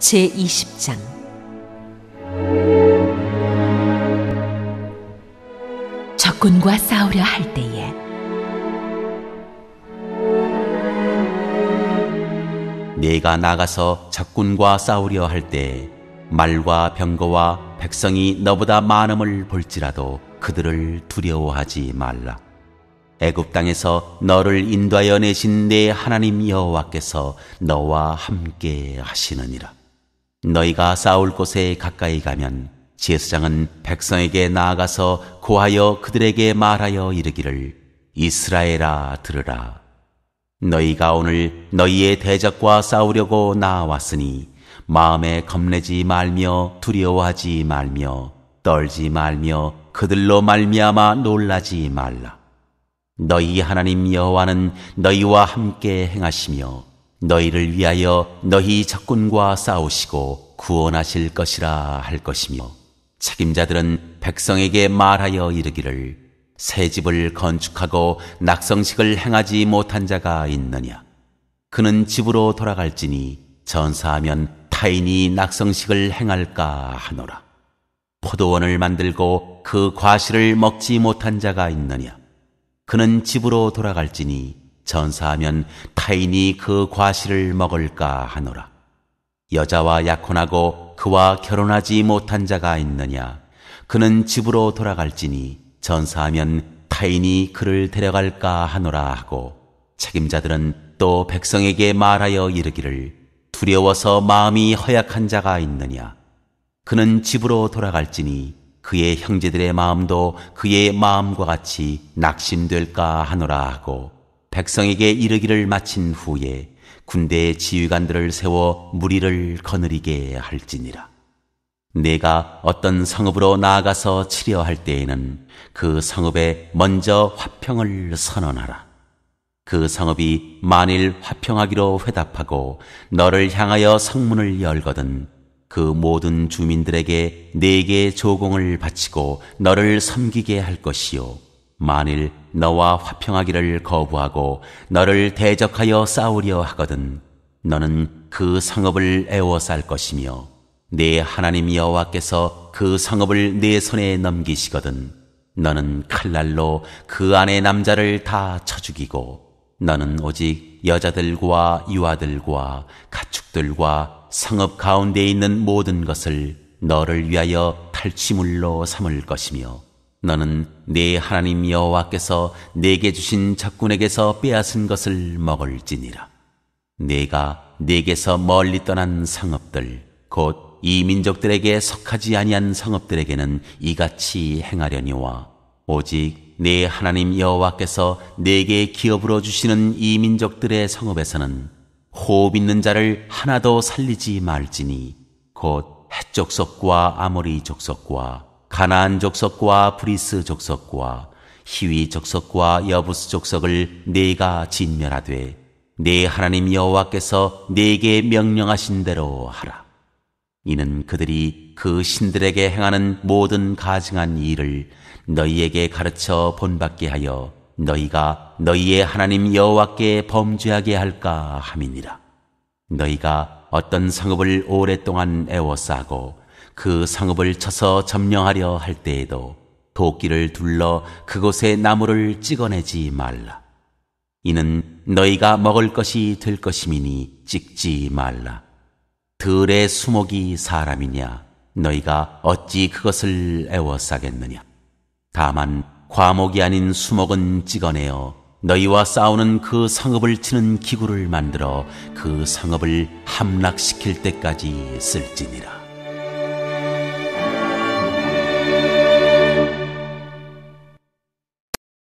제20장 적군과 싸우려 할 때에 내가 나가서 적군과 싸우려 할 때에 말과 병거와 백성이 너보다 많음을 볼지라도 그들을 두려워하지 말라. 애굽 땅에서 너를 인도하여 내신 내 하나님 여호와께서 너와 함께 하시느니라. 너희가 싸울 곳에 가까이 가면 제사장은 백성에게 나아가서 고하여 그들에게 말하여 이르기를 이스라엘아 들으라. 너희가 오늘 너희의 대적과 싸우려고 나왔으니 마음에 겁내지 말며 두려워하지 말며 떨지 말며 그들로 말미암아 놀라지 말라. 너희 하나님 여호와는 너희와 함께 행하시며 너희를 위하여 너희 적군과 싸우시고 구원하실 것이라 할 것이며 책임자들은 백성에게 말하여 이르기를 새 집을 건축하고 낙성식을 행하지 못한 자가 있느냐 그는 집으로 돌아갈지니 전사하면 타인이 낙성식을 행할까 하노라 포도원을 만들고 그 과실을 먹지 못한 자가 있느냐 그는 집으로 돌아갈지니 전사하면 타인이 그 과실을 먹을까 하노라. 여자와 약혼하고 그와 결혼하지 못한 자가 있느냐. 그는 집으로 돌아갈지니 전사하면 타인이 그를 데려갈까 하노라 하고 책임자들은 또 백성에게 말하여 이르기를 두려워서 마음이 허약한 자가 있느냐. 그는 집으로 돌아갈지니 그의 형제들의 마음도 그의 마음과 같이 낙심될까 하노라 하고 백성에게 이르기를 마친 후에 군대의 지휘관들을 세워 무리를 거느리게 할지니라. 내가 어떤 성읍으로 나아가서 치려 할 때에는 그 성읍에 먼저 화평을 선언하라. 그 성읍이 만일 화평하기로 회답하고 너를 향하여 성문을 열거든 그 모든 주민들에게 내게 조공을 바치고 너를 섬기게 할 것이요. 만일 너와 화평하기를 거부하고 너를 대적하여 싸우려 하거든 너는 그 성읍을 애워쌀 것이며 네 하나님 여호와께서 그 성읍을 네 손에 넘기시거든 너는 칼날로 그 안에 남자를 다 쳐죽이고 너는 오직 여자들과 유아들과 가축들과 성읍 가운데 있는 모든 것을 너를 위하여 탈취물로 삼을 것이며 너는 네 하나님 여호와께서 내게 주신 적군에게서 빼앗은 것을 먹을지니라. 내가 네게서 멀리 떠난 상업들 곧이 민족들에게 속하지 아니한 상업들에게는 이같이 행하려니와 오직 네 하나님 여호와께서 내게 기업으로 주시는 이 민족들의 성읍에서는 호흡 있는 자를 하나도 살리지 말지니 곧 해족속과 아모리 족속과 가나안 족속과 브리스 족속과 히위 족속과 여부스 족속을 네가 진멸하되 네 하나님 여호와께서 네게 명령하신 대로 하라. 이는 그들이 그 신들에게 행하는 모든 가증한 일을 너희에게 가르쳐 본받게 하여 너희가 너희의 하나님 여호와께 범죄하게 할까 함이니라. 너희가 어떤 성읍을 오랫동안 애워싸고 그 성읍을 쳐서 점령하려 할 때에도 도끼를 둘러 그곳의 나무를 찍어내지 말라. 이는 너희가 먹을 것이 될 것임이니 찍지 말라. 들의 수목이 사람이냐? 너희가 어찌 그것을 애워싸겠느냐? 다만 과목이 아닌 수목은 찍어내어 너희와 싸우는 그 성읍을 치는 기구를 만들어 그 성읍을 함락시킬 때까지 쓸지니라.